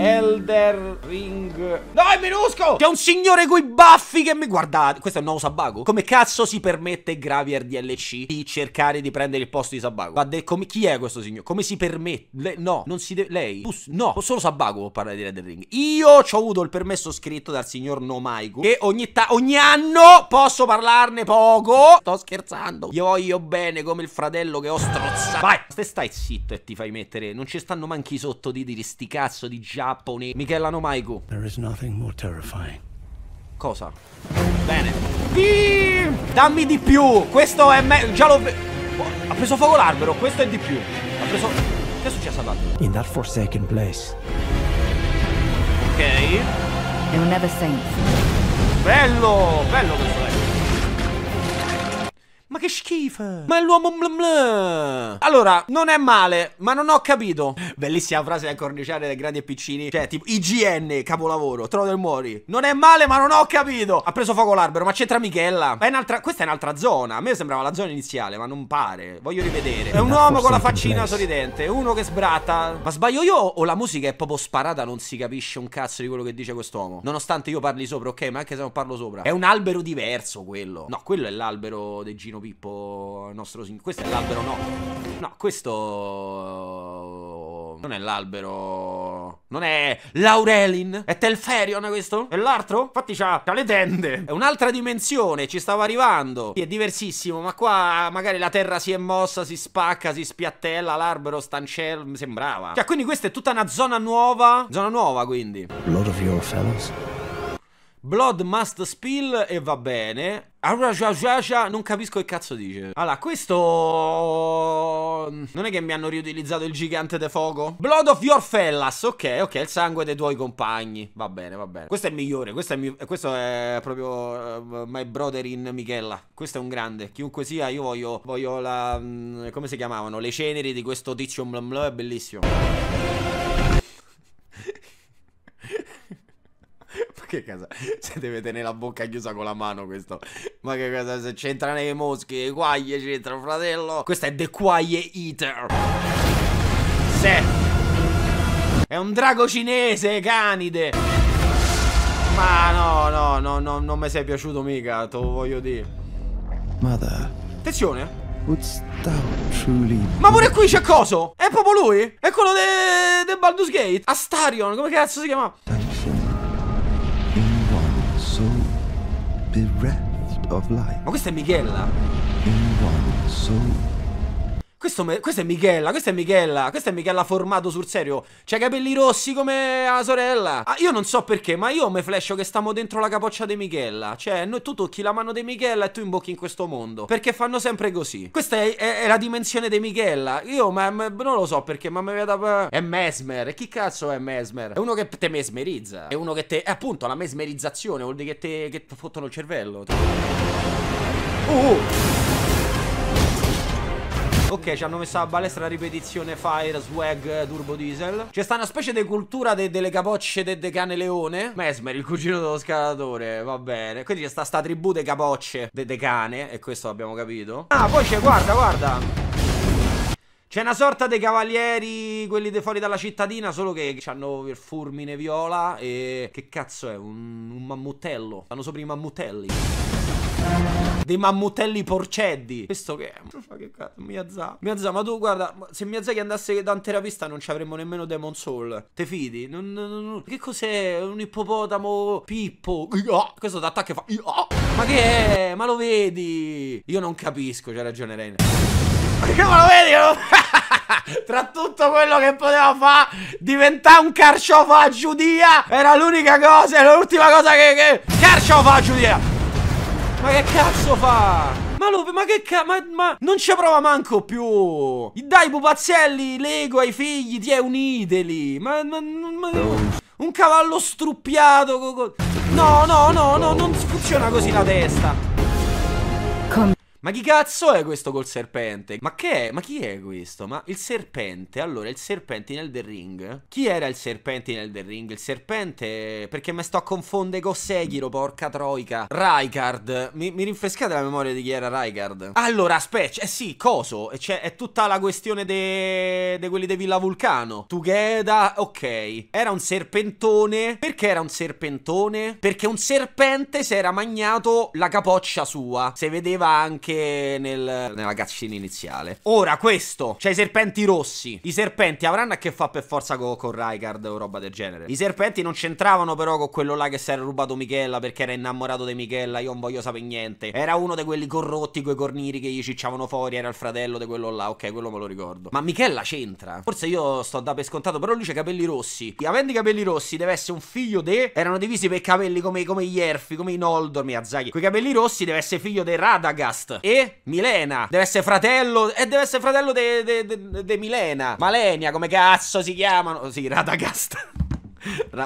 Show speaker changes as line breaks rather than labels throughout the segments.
Elder Ring No è minusco C'è un signore coi baffi che mi guarda Questo è un nuovo Sabago Come cazzo si permette Gravier DLC Di cercare di prendere il posto di Sabago Va de... come... Chi è questo signore? Come si permette Le... No Non si deve Lei Pus... No Solo Sabago può parlare di Elder Ring Io ci ho avuto il permesso scritto dal signor Nomaigo Che ogni, ta... ogni anno Posso parlarne poco Sto scherzando Io voglio bene come il fratello che ho strozzato Vai Se stai zitto e ti fai mettere Non ci stanno manchi sotto di dire sti cazzo di già Capponi, Michela Nomaiku. Cosa? Bene. Di... Dammi di più. Questo è me... Già l'ho... ha preso fuoco l'albero. Questo è di più. Ha preso... Che è successo all'albero? In that forsaken place. Ok. Bello, bello questo che schifo. Ma è l'uomo bla bla. Allora, non è male, ma non ho capito. Bellissima frase da corniciare dai grandi e piccini. Cioè, tipo, IGN, capolavoro, trono del muori. Non è male, ma non ho capito. Ha preso fuoco l'albero, ma c'entra Michela. Ma è un'altra, questa è un'altra zona. A me sembrava la zona iniziale, ma non pare. Voglio rivedere. È un uomo con la faccina sorridente, uno che sbratta. Ma sbaglio io o la musica è proprio sparata, non si capisce un cazzo di quello che dice quest'uomo. Nonostante io parli sopra, ok, ma anche se non parlo sopra. È un albero diverso quello. No, quello è l'albero di Gino P Filippo, nostro signore. Questo è l'albero, no. No, questo... Non è l'albero... Non è l'Aurelin? È Telferion questo? E l'altro? Infatti c'ha, c'ha le tende. È un'altra dimensione, ci stavo arrivando. Sì, è diversissimo, ma qua magari la terra si è mossa, si spacca, si spiattella, l'albero stancella, mi sembrava. Cioè, quindi questa è tutta una zona nuova. Zona nuova, quindi. A lot of your fellows Blood Must Spill e va bene. Arrajajaja, non capisco che cazzo dice. Allora, questo... Non è che mi hanno riutilizzato il gigante de fuoco? Blood of your fellas, ok, ok, il sangue dei tuoi compagni. Va bene, va bene. Questo è il migliore, questo è, mi... questo è proprio eh, my brother in Michela. Questo è un grande. Chiunque sia, io voglio, voglio la... Mm, come si chiamavano? Le ceneri di questo tizio blam è bellissimo che cosa? Se deve tenere la bocca chiusa con la mano questo. Ma che cosa? Se c'entra nei moschi le quaglie c'entrano, fratello. questo è The Quaglie Eater. Se. È un drago cinese, canide. Ma no, no, no, no non mi sei piaciuto mica, te lo voglio dire. Mother. Attenzione. Ma pure qui c'è coso? È proprio lui? È quello del de Baldur's Gate? Astarion, come cazzo si chiama? bereft of life. Ma questa è Michela. In one so questo, questo, è Michela, questa è Michela, questa è Michela formato sul serio. C'ha i capelli rossi come la sorella. Ah, io non so perché, ma io me flasho che stiamo dentro la capoccia di Michela. Cioè, noi, tu tocchi la mano di Michela e tu imbocchi in questo mondo. Perché fanno sempre così. Questa è, è, è la dimensione di Michela. Io, ma, ma, non lo so perché, ma mi vedo... È Mesmer. E chi cazzo è Mesmer? È uno che te mesmerizza. È uno che te... È appunto la mesmerizzazione, vuol dire che te... che ti fottono il cervello. Oh! oh. Ok, ci hanno messo la balestra ripetizione Fire, Swag, Turbo Diesel. C'è sta una specie di cultura de delle capocce del de cane leone. Mesmer, il cugino dello scalatore, va bene. Quindi c'è sta sta tribù de capocce de, de cane, e questo abbiamo capito. Ah, poi c'è, guarda, guarda. C'è una sorta dei cavalieri, quelli de fuori dalla cittadina, solo che hanno il fulmine viola e... Che cazzo è? Un, un mammutello. Stanno sopra i mammutelli dei mammutelli porceddi. Questo che è? Ma che cazzo, Miyazaki. Miyazaki, ma tu guarda, se mia che andasse da un terapista non ci avremmo nemmeno Demon Soul. Te fidi? Non, non, non. Che cos'è? Un ippopotamo pippo. Questo d'attacco fa... Ma che è? Ma lo vedi? Io non capisco, c'è ragione Ren. Ma che ma lo vedi? Tra tutto quello che poteva fare, diventare un carciofa a giudia era l'unica cosa, era l'ultima cosa che... che... Carciofa a giudia! Ma che cazzo fa? Ma Lupe, ma che cazzo, ma, ma, non ci prova manco più! Dai pupazzelli, Lego ai figli, ti è uniteli! Ma, ma, ma, un cavallo struppiato! No, no, no, no, non funziona così la testa! Ma chi cazzo è questo col serpente? Ma che è? Ma chi è questo? Ma il serpente? Allora, il serpente in Elder Ring? Chi era il serpente in Elder Ring? Il serpente... Perché me sto a confondere con Sekiro, porca troica. Raikard. Mi, mi, rinfrescate la memoria di chi era Raikard? Allora, aspetta, eh sì, coso? Cioè, è tutta la questione de... de quelli di Villa Vulcano. Together, ok. Era un serpentone. Perché era un serpentone? Perché un serpente si era magnato la capoccia sua. Se vedeva anche anche nel, nella cutscene iniziale. Ora, questo, c'è cioè i serpenti rossi. I serpenti avranno a che fare per forza co con Rykard o roba del genere. I serpenti non c'entravano però con quello là che si era rubato Michela perché era innamorato di Michela, io non voglio sapere niente. Era uno di quelli corrotti, quei corniri che gli cicciavano fuori, era il fratello di quello là, ok, quello me lo ricordo. Ma Michela c'entra. Forse io sto da per scontato, però lui c'ha i capelli rossi. E avendo i capelli rossi deve essere un figlio de... Erano divisi per capelli come, come gli Erfi, come i Noldor, mi Miyazaki. Quei capelli rossi deve essere figlio de Radagast e Milena. Deve essere fratello. E eh, deve essere fratello di Milena. Malenia, come cazzo si chiamano? Oh, sì, Radagast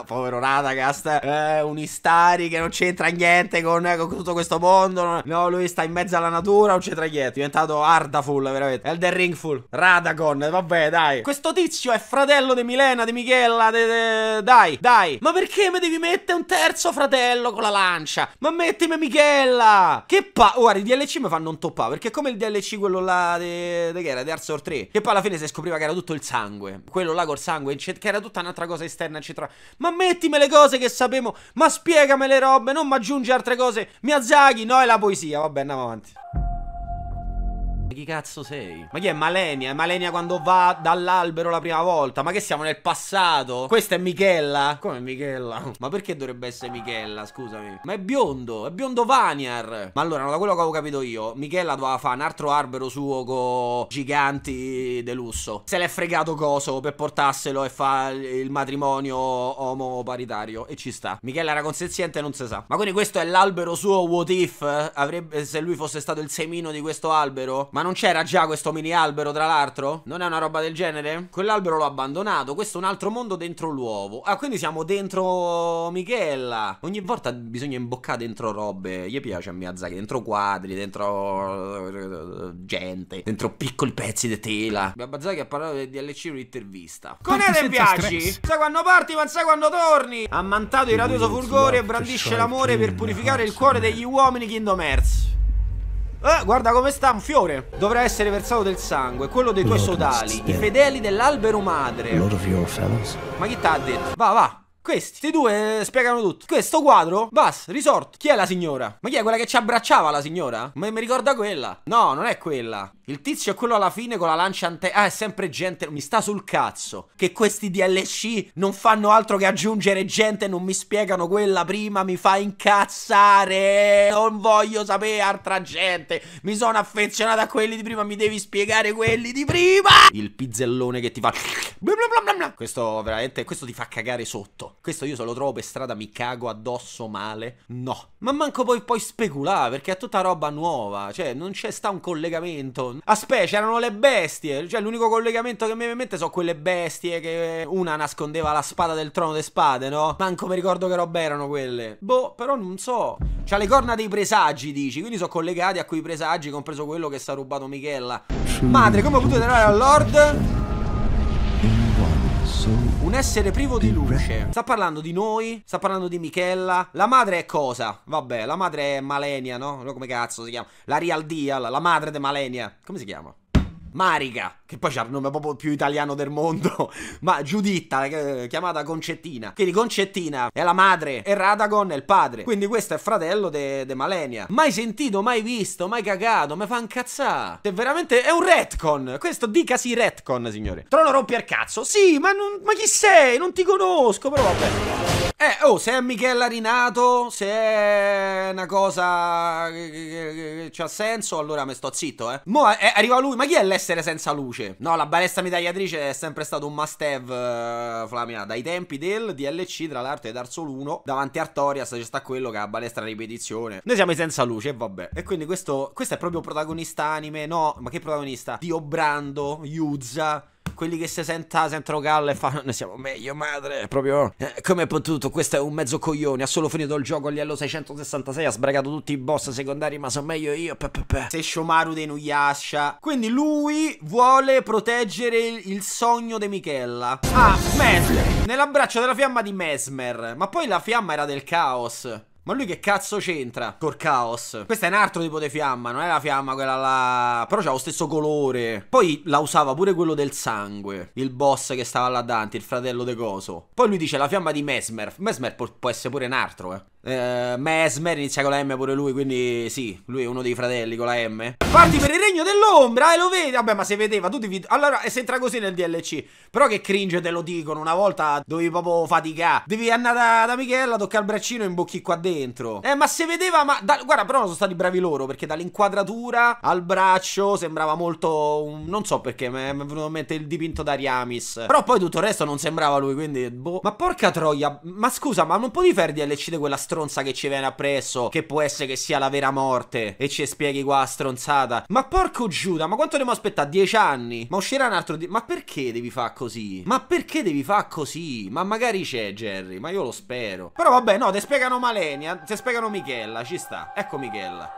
povero Radagast, eh, un Istari che non c'entra niente con, eh, con, tutto questo mondo. No, lui sta in mezzo alla natura, non c'entra niente. È diventato Ardaful, veramente. Elden Ringful, Radagon, vabbè, dai. Questo tizio è fratello di Milena, di Michela, de, de, dai, dai. Ma perché mi devi mettere un terzo fratello con la lancia? Ma mettimi Michela! Che pa... Guarda, i DLC mi fanno un toppa, perché come il DLC quello là de, de che era, di Arthur 3, che poi alla fine si scopriva che era tutto il sangue. Quello là col sangue, che era tutta un'altra cosa esterna, eccetera destra. Ma mettimi le cose che sapevo, ma spiegami le robe, non mi aggiungi altre cose. Mi azzaghi, no, è la poesia. Vabbè, andiamo avanti chi cazzo sei? Ma chi è Malenia? È Malenia quando va dall'albero la prima volta? Ma che siamo nel passato? Questa è Michella? Come Michella? Ma perché dovrebbe essere Michella? Scusami. Ma è biondo, è biondo Vaniar. Ma allora, da quello che avevo capito io, Michella doveva fare un altro albero suo con giganti de lusso. Se l'è fregato coso per portarselo e fa il matrimonio omo paritario. E ci sta. Michella era consenziente e non si sa. Ma quindi questo è l'albero suo, what if? Avrebbe, se lui fosse stato il semino di questo albero? Ma non c'era già questo mini albero, tra l'altro? Non è una roba del genere? Quell'albero l'ho abbandonato. Questo è un altro mondo dentro l'uovo. Ah, quindi siamo dentro Michela. Ogni volta bisogna imboccare dentro robe. Gli piace a Miyazaki. Dentro quadri, dentro eh, gente, dentro piccoli pezzi di tela. Miyazaki ha parlato di DLC un'intervista. Con te viaggi? Sai quando parti, ma sai quando torni. Ha mantato il radioso fulgore e brandisce l'amore per purificare il cuore degli uomini Kingdom Hearts. Eh, guarda come sta un fiore. Dovrà essere versato del sangue, quello dei tuoi sodali, i fedeli dell'albero madre. Eh? Ma chi t'ha detto? Va, va, questi questi due spiegano tutto. Questo quadro, bas, risorto. Chi è la signora? Ma chi è quella che ci abbracciava la signora? Ma mi ricorda quella. No, non è quella. Il tizio è quello alla fine con la lancia ante... Ah, è sempre gente... Mi sta sul cazzo. Che questi DLC non fanno altro che aggiungere gente non mi spiegano quella prima. Mi fa incazzare. Non voglio sapere altra gente. Mi sono affezionato a quelli di prima. Mi devi spiegare quelli di prima. Il pizzellone che ti fa... Questo veramente... Questo ti fa cagare sotto questo io se lo trovo per strada mi cago addosso male, no. Ma manco poi, poi speculare, perché è tutta roba nuova, cioè non c'è sta un collegamento. Aspetta, c'erano le bestie, cioè l'unico collegamento che mi viene in mente sono quelle bestie che una nascondeva la spada del trono delle spade, no? Manco mi ricordo che roba erano quelle. Boh, però non so. C'ha le corna dei presagi, dici, quindi sono collegati a quei presagi, compreso quello che sta rubato Michela. Madre, come ho potuto entrare al Lord? Un essere privo di luce. Sta parlando di noi? Sta parlando di Michela? La madre è cosa? Vabbè, la madre è Malenia, no? No, come cazzo si chiama? La Real Rialdia, la madre di Malenia. Come si chiama? Marica, che poi c'ha il nome proprio più italiano del mondo, ma Giuditta, eh, chiamata Concettina. Quindi Concettina è la madre e Radagon è il padre. Quindi questo è fratello de, de Malenia. Mai sentito, mai visto, mai cagato, mi fa incazzare. È veramente, è un retcon. Questo dica dicasi retcon, signore. Trono rompi il cazzo. Sì, ma, non, ma chi sei? Non ti conosco, però vabbè. Eh, oh, se è Michela Rinato, se è una cosa che c'ha senso, allora me sto zitto, eh. Mo' è, eh, arriva lui, ma chi è l'essere senza luce? No, la baresta medagliatrice è sempre stato un must have, uh, Flamia, dai tempi del DLC, tra l'altro, è Dark Soul 1, davanti a Artorias c'è sta quello che ha la balestra ripetizione. Noi siamo i senza luce, e vabbè. E quindi questo, questo è proprio protagonista anime, no? Ma che protagonista? Dio Brando, Yuza, quelli che si senta, sentono galla e fanno noi siamo meglio madre, proprio eh, come è potuto, questo è un mezzo coglione, ha solo finito il gioco a livello 666, ha sbragato tutti i boss secondari ma sono meglio io, pe, Shomaru dei Nuyasha, quindi lui vuole proteggere il, il sogno di Michela. Ah, Mesmer, nell'abbraccio della fiamma di Mesmer, ma poi la fiamma era del caos. Ma lui che cazzo c'entra col caos? Questo è un altro tipo di fiamma, non è la fiamma quella là. Però c'ha lo stesso colore. Poi la usava pure quello del sangue. Il boss che stava là davanti, il fratello de coso. Poi lui dice la fiamma di Mesmer. Mesmer può essere pure un altro, eh. Eh, Mesmer inizia con la M pure lui, quindi sì, lui è uno dei fratelli con la M. Parti per il regno dell'ombra e lo vedi. Vabbè, ma se vedeva tu devi... Allora, se entra così nel DLC. Però che cringe te lo dicono. Una volta dovevi proprio faticare. Devi andare da, da Michela, toccare il braccino e imbocchi qua dentro. Eh, ma se vedeva, ma. Da... Guarda, però sono stati bravi loro. Perché dall'inquadratura al braccio sembrava molto. Non so perché. Mi è venuto in mente il dipinto d'Ariamis Però poi tutto il resto non sembrava lui. Quindi. Boh. Ma porca troia. Ma scusa, ma non puoi fare DLC di quella storia stronza che ci viene appresso, che può essere che sia la vera morte, e ci spieghi qua stronzata. Ma porco Giuda, ma quanto dobbiamo aspettare? Dieci anni? Ma uscirà un altro... Di- ma perché devi fare così? Ma perché devi fare così? Ma magari c'è Jerry, ma io lo spero. Però vabbè, no, ti spiegano Malenia, Ti spiegano Michela, ci sta. Ecco Michela.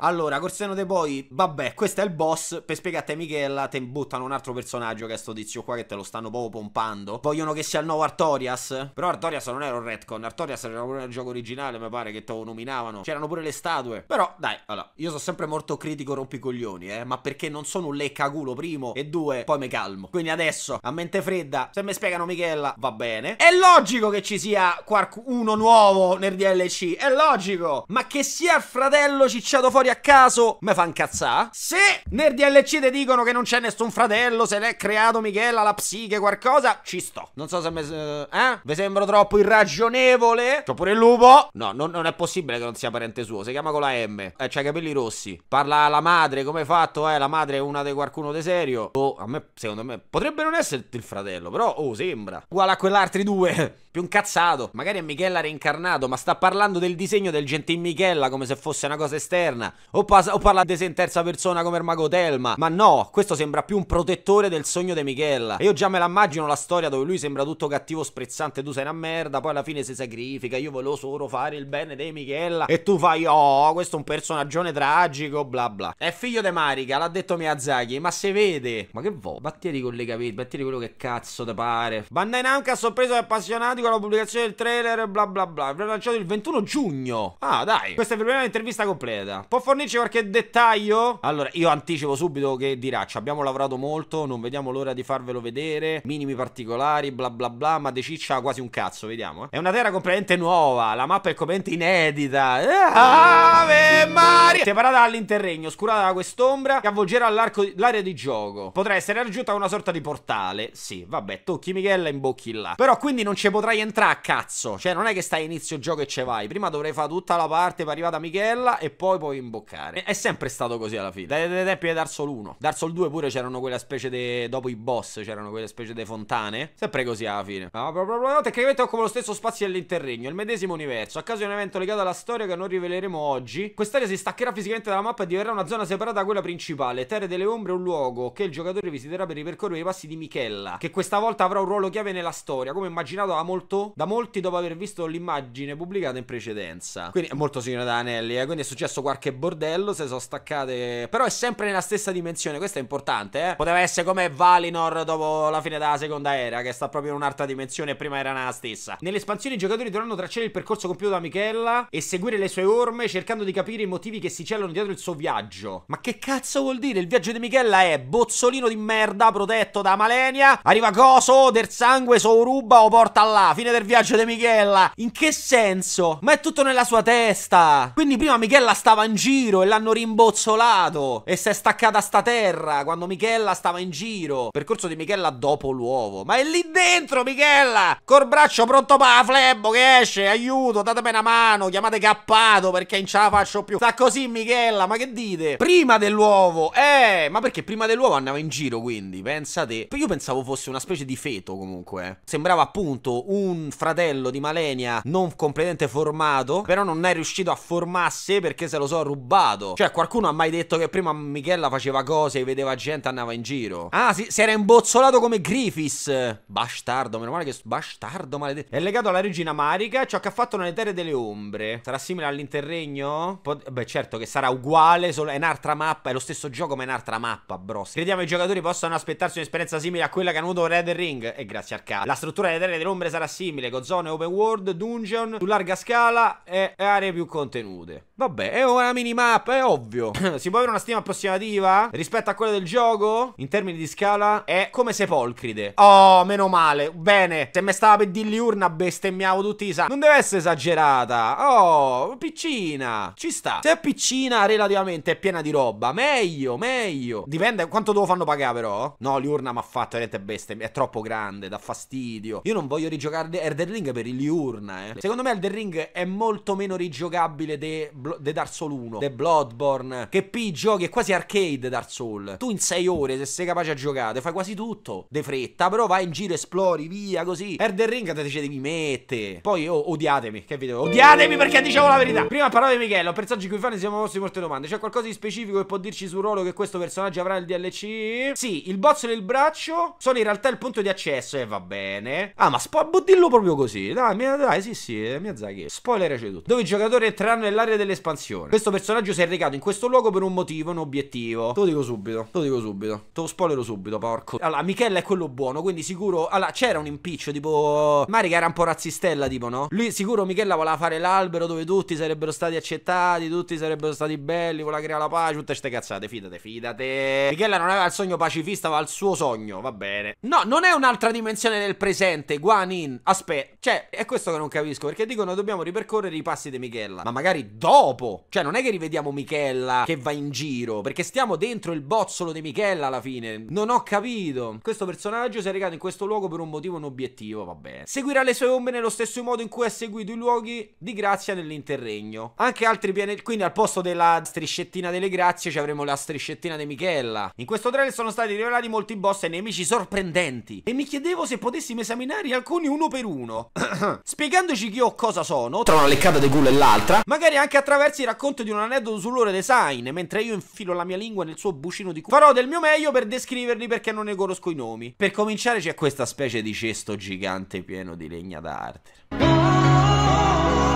Allora, Corseno De Poi, vabbè, questo è il boss. Per spiegare a te, Michela, te buttano un altro personaggio che è sto tizio qua che te lo stanno proprio pompando. Vogliono che sia il nuovo Artorias. Però Artorias non era un retcon. Artorias era pure nel gioco originale, mi pare che te lo nominavano. C'erano pure le statue. Però, dai, allora, io sono sempre molto critico rompicoglioni, eh. Ma perché non sono un leccaculo, primo, e due, poi mi calmo. Quindi adesso, a mente fredda, se mi spiegano Michela, va bene. È logico che ci sia qualcuno nuovo nel DLC. È logico. Ma che sia il fratello cicciato fuori storie a caso mi fa incazzà. Se nel DLC ti dicono che non c'è nessun fratello, se l'è creato Michela, la psiche, qualcosa, ci sto. Non so se me... Eh, eh? Vi sembro troppo irragionevole? C'ho pure il lupo? No, non, non, è possibile che non sia parente suo. Si chiama con la M. Eh, c'ha i capelli rossi. Parla alla madre, come hai fatto, eh? La madre è una di qualcuno di serio. Oh, a me, secondo me, potrebbe non essere il fratello, però, oh, sembra. Uguale a quell'altri due. Più incazzato. Magari è Michela reincarnato, ma sta parlando del disegno del gentil Michela come se fosse una cosa esterna. O, pas- o parla in terza persona come il mago Telma. Ma no, questo sembra più un protettore del sogno di Michela. E io già me l'immagino la storia dove lui sembra tutto cattivo, sprezzante, tu sei una merda, poi alla fine si sacrifica, io volevo solo fare il bene di Michela. E tu fai, oh, questo è un personaggio tragico, bla bla. È figlio di Marica, l'ha detto Miyazaki, ma se vede. Ma che vo? Battieri con le capite, battieri quello che cazzo te pare. Bandai Namco ha sorpreso gli appassionati con la pubblicazione del trailer, bla bla bla. Verrà lanciato il 21 giugno. Ah, dai. Questa è per me l'intervista completa. Può fornirci qualche dettaglio? Allora, io anticipo subito che dirà, ci abbiamo lavorato molto, non vediamo l'ora di farvelo vedere, minimi particolari, bla bla bla, ma De Ciccia quasi un cazzo, vediamo. Eh. È una terra completamente nuova, la mappa è completamente inedita. Eh, ave Maria! Separata dall'interregno, oscurata da quest'ombra, che avvolgerà l'area di gioco. Potrà essere raggiunta una sorta di portale. Sì, vabbè, tocchi Michela e imbocchi là. Però quindi non ci potrai entrare a cazzo. Cioè, non è che stai a inizio gioco e ci vai. Prima dovrei fare tutta la parte per arrivare a Michela e poi poi bocca boccare. È sempre stato così alla fine. Dai, dai tempi di Dark Souls 1. Dark Souls 2 pure c'erano quelle specie di... Dopo i boss c'erano quelle specie di fontane. Sempre così alla fine. Ma ah, tecnicamente occupa lo stesso spazio dell'interregno, il medesimo universo. A caso di un evento legato alla storia che non riveleremo oggi, quest'area si staccherà fisicamente dalla mappa e diverrà una zona separata da quella principale. Terre delle Ombre è un luogo che il giocatore visiterà per ripercorrere i passi di Michella, che questa volta avrà un ruolo chiave nella storia, come immaginato da, molto, da molti dopo aver visto l'immagine pubblicata in precedenza. Quindi è molto signore Danelli, eh? quindi è successo qualche bordello se sono staccate. Però è sempre nella stessa dimensione, questo è importante, eh. Poteva essere come Valinor dopo la fine della seconda era, che sta proprio in un'altra dimensione prima era nella stessa. Nelle espansioni, i giocatori dovranno tracciare il percorso compiuto da Michela e seguire le sue orme cercando di capire i motivi che si celano dietro il suo viaggio. Ma che cazzo vuol dire? Il viaggio di Michela è bozzolino di merda protetto da Malenia. Arriva Coso, del sangue, so ruba o porta là. Fine del viaggio di Michela. In che senso? Ma è tutto nella sua testa. Quindi prima Michela stava in giro giro e l'hanno rimbozzolato e si è staccata sta terra quando Michela stava in giro. Percorso di Michela dopo l'uovo. Ma è lì dentro Michela! Col braccio pronto pa' flebbo che esce, aiuto, datemi una mano, chiamate cappato perché non ce la faccio più. Sta così Michela, ma che dite? Prima dell'uovo, eh, ma perché prima dell'uovo andava in giro quindi, pensate. Io pensavo fosse una specie di feto comunque. Eh. Sembrava appunto un fratello di Malenia non completamente formato, però non è riuscito a formarsi perché se lo so rubato rubato. Cioè, qualcuno ha mai detto che prima Michela faceva cose, vedeva gente, andava in giro. Ah, si, si era imbozzolato come Griffiths. Bastardo, meno male che... Bastardo, maledetto. È legato alla regina Marica, ciò che ha fatto nelle terre delle ombre. Sarà simile all'interregno? Pot beh, certo che sarà uguale, solo è un'altra mappa, è lo stesso gioco ma è un'altra mappa, bro. Crediamo i giocatori possano aspettarsi un'esperienza simile a quella che hanno avuto Red Ring. E grazie al cazzo. La struttura delle terre delle ombre sarà simile, con zone open world, dungeon, su larga scala e aree più contenute. Vabbè, è una minimap, è ovvio. si può avere una stima approssimativa rispetto a quella del gioco? In termini di scala è come sepolcride. Oh, meno male. Bene, se me stava per dirgli urna bestemmiavo tutti i sa. Non deve essere esagerata. Oh, piccina. Ci sta. Se è piccina relativamente è piena di roba, meglio, meglio. Dipende quanto devo fanno pagare però. No, l'urna mi ha fatto veramente bestemmi. È troppo grande, dà fastidio. Io non voglio rigiocare Elden Ring per il Liurna, eh. Secondo me Elder Ring è molto meno rigiocabile de The Dark Souls 1, The Bloodborne, che P giochi è quasi arcade Dark Souls. Tu in 6 ore, se sei capace a giocare, fai quasi tutto, de fretta, però vai in giro, esplori, via, così. Elden Ring te ci devi mette. Poi oh, odiatemi, che video? Odiatemi perché dicevo la verità. Prima parola di Michele, ho personaggi di cui fanno siamo posti molte domande. C'è qualcosa di specifico che può dirci sul ruolo che questo personaggio avrà nel DLC? Sì, il bozzo e il braccio sono in realtà il punto di accesso e eh, va bene. Ah, ma dillo proprio così. Dai, mia, dai, sì, sì, eh, mia zaghe. Spoiler c'è tutto. Dove i giocatori entreranno nell'area delle espansione. Questo personaggio si è recato in questo luogo per un motivo, un obiettivo. Te lo dico subito, te lo dico subito. Te lo spoilerò subito, porco. Allora, Michele è quello buono, quindi sicuro... Allora, c'era un impiccio, tipo... Mari che era un po' razzistella, tipo, no? Lui sicuro Michela voleva fare l'albero dove tutti sarebbero stati accettati, tutti sarebbero stati belli, voleva creare la pace, tutte ste cazzate, fidate, fidate. Michela non aveva il sogno pacifista, aveva il suo sogno, va bene. No, non è un'altra dimensione del presente, Guanin. Aspetta, cioè, è questo che non capisco, perché dicono dobbiamo ripercorrere i passi di Michela. Ma magari dopo dopo. Cioè, non è che rivediamo Michela che va in giro, perché stiamo dentro il bozzolo di Michela alla fine. Non ho capito. Questo personaggio si è recato in questo luogo per un motivo e un obiettivo, vabbè. Seguirà le sue ombre nello stesso modo in cui ha seguito i luoghi di grazia nell'interregno. Anche altri pianeti, quindi al posto della striscettina delle grazie ci avremo la striscettina di Michela. In questo trailer sono stati rivelati molti boss e nemici sorprendenti e mi chiedevo se potessimo esaminare alcuni uno per uno. Spiegandoci chi o cosa sono, tra una leccata di culo e l'altra, magari anche attraverso versi racconto di un aneddoto sul loro design, mentre io infilo la mia lingua nel suo bucino di culo. Farò del mio meglio per descriverli perché non ne conosco i nomi. Per cominciare c'è questa specie di cesto gigante pieno di legna d'arte. Oh!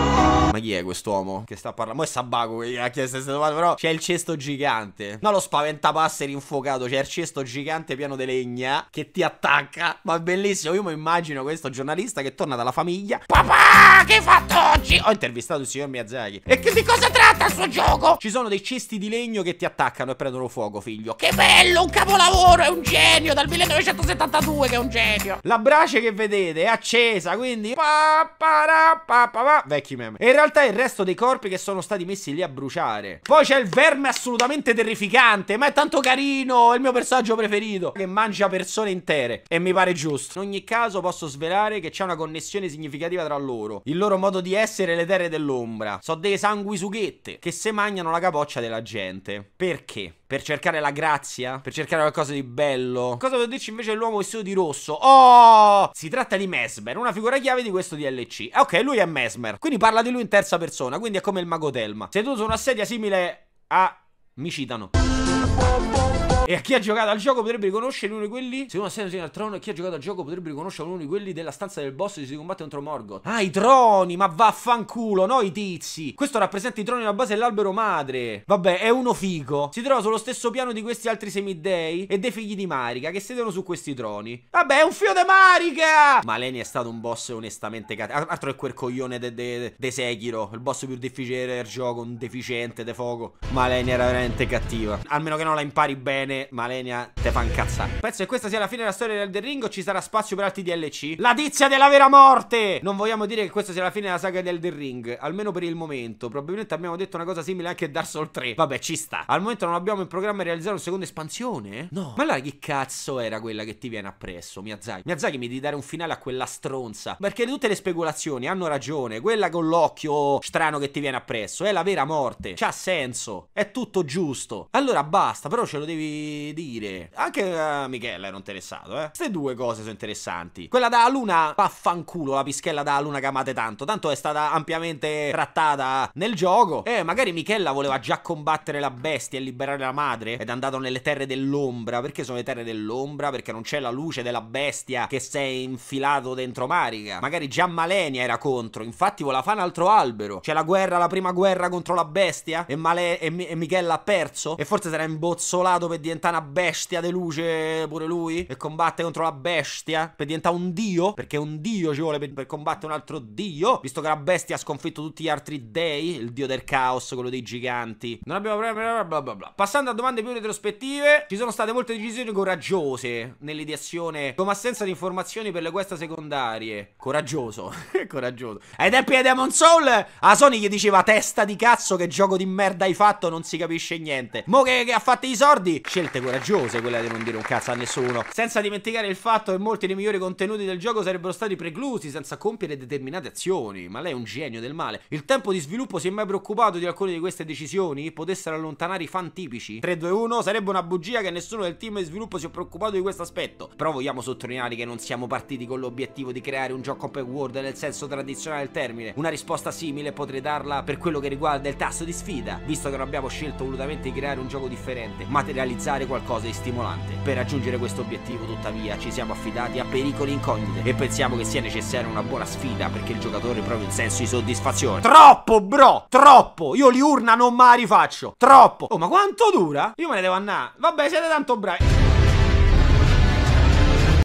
Ma chi è quest'uomo che sta parlando? Ma è Sabago che gli ha chiesto queste domande, però c'è il cesto gigante. No, lo spaventapasseri infuocato, c'è il cesto gigante pieno di legna che ti attacca. Ma bellissimo, io mi immagino questo giornalista che torna dalla famiglia. Papà, che hai fatto oggi? Ho intervistato il signor Miyazaki. E che di cosa tratta? merda sto gioco! Ci sono dei cesti di legno che ti attaccano e prendono fuoco, figlio. Che bello, un capolavoro, è un genio, dal 1972 che è un genio. La brace che vedete è accesa, quindi... Pa, pa, ra, pa, pa, Vecchi meme. E in realtà è il resto dei corpi che sono stati messi lì a bruciare. Poi c'è il verme assolutamente terrificante, ma è tanto carino, è il mio personaggio preferito. Che mangia persone intere, e mi pare giusto. In ogni caso posso svelare che c'è una connessione significativa tra loro. Il loro modo di essere e le terre dell'ombra. So dei sanguisughetti forte che se mangiano la capoccia della gente. Perché? Per cercare la grazia? Per cercare qualcosa di bello? Cosa vuol dirci invece l'uomo vestito di rosso? Oh! Si tratta di Mesmer, una figura chiave di questo DLC. Eh, ok, lui è Mesmer, quindi parla di lui in terza persona, quindi è come il mago Telma. Seduto su una sedia simile a... Micitano. E a chi ha giocato al gioco potrebbe riconoscere uno di quelli? Secondo la Assassin's Creed Tron, chi ha giocato al gioco potrebbe riconoscere uno di quelli della stanza del boss che si combatte contro Morgoth. Ah, i troni, ma vaffanculo, no i tizi. Questo rappresenta i troni alla base dell'albero madre. Vabbè, è uno figo. Si trova sullo stesso piano di questi altri semidei e dei figli di Marica che siedono su questi troni. Vabbè, è un figlio di Marica! Ma Leni è stato un boss onestamente cattivo. Altro è quel coglione de, de, de Sekiro, il boss più difficile del gioco, un deficiente de fuoco. Ma Leni era veramente cattiva. Almeno che non la impari bene bene, Malenia, te fa incazzare. Penso che questa sia la fine della storia del The Ring o ci sarà spazio per altri DLC? La tizia della vera morte! Non vogliamo dire che questa sia la fine della saga del The Ring, almeno per il momento. Probabilmente abbiamo detto una cosa simile anche a Dark Souls 3. Vabbè, ci sta. Al momento non abbiamo in programma realizzare una seconda espansione? No. Ma allora che cazzo era quella che ti viene appresso, Miyazaki? Miyazaki mi di dare un finale a quella stronza. Perché tutte le speculazioni hanno ragione. Quella con l'occhio strano che ti viene appresso è la vera morte. C'ha senso. È tutto giusto. Allora basta, però ce lo devi dire. Anche uh, Michele era interessato, eh. Queste due cose sono interessanti. Quella da Luna, vaffanculo, la pischella da Luna che amate tanto. Tanto è stata ampiamente trattata nel gioco. E eh, magari Michela voleva già combattere la bestia e liberare la madre. Ed è andato nelle terre dell'ombra. Perché sono le terre dell'ombra? Perché non c'è la luce della bestia che si è infilato dentro Marica. Magari già Malenia era contro. Infatti voleva fare un altro albero. C'è la guerra, la prima guerra contro la bestia. E, Male- e, Mi- e Michela ha perso. E forse sarà imbozzolato per dire diventa una bestia de luce pure lui? E combatte contro la bestia? Per diventare un dio? Perché un dio ci vuole per, per combattere un altro dio? Visto che la bestia ha sconfitto tutti gli altri dei, il dio del caos, quello dei giganti. Non abbiamo problemi, bla bla bla. Passando a domande più retrospettive, ci sono state molte decisioni coraggiose nell'ideazione, come assenza di informazioni per le quest secondarie. Coraggioso, coraggioso. Ai tempi di Demon Soul, a Sony gli diceva testa di cazzo che gioco di merda hai fatto, non si capisce niente. Mo che, che ha fatto i sordi, ce scelte coraggiose quella di non dire un cazzo a nessuno. Senza dimenticare il fatto che molti dei migliori contenuti del gioco sarebbero stati preclusi senza compiere determinate azioni, ma lei è un genio del male. Il tempo di sviluppo si è mai preoccupato di alcune di queste decisioni? Potessero allontanare i fan tipici? 3-2-1 sarebbe una bugia che nessuno del team di sviluppo si è preoccupato di questo aspetto, però vogliamo sottolineare che non siamo partiti con l'obiettivo di creare un gioco open world nel senso tradizionale del termine. Una risposta simile potrei darla per quello che riguarda il tasso di sfida, visto che non abbiamo scelto volutamente di creare un gioco differente, materializzato inventare qualcosa di stimolante. Per raggiungere questo obiettivo, tuttavia, ci siamo affidati a pericoli incognite e pensiamo che sia necessaria una buona sfida perché il giocatore provi il senso di soddisfazione. Troppo, bro! Troppo! Io li urna non mai rifaccio! Troppo! Oh, ma quanto dura? Io me ne devo andare. Vabbè, siete tanto bravi.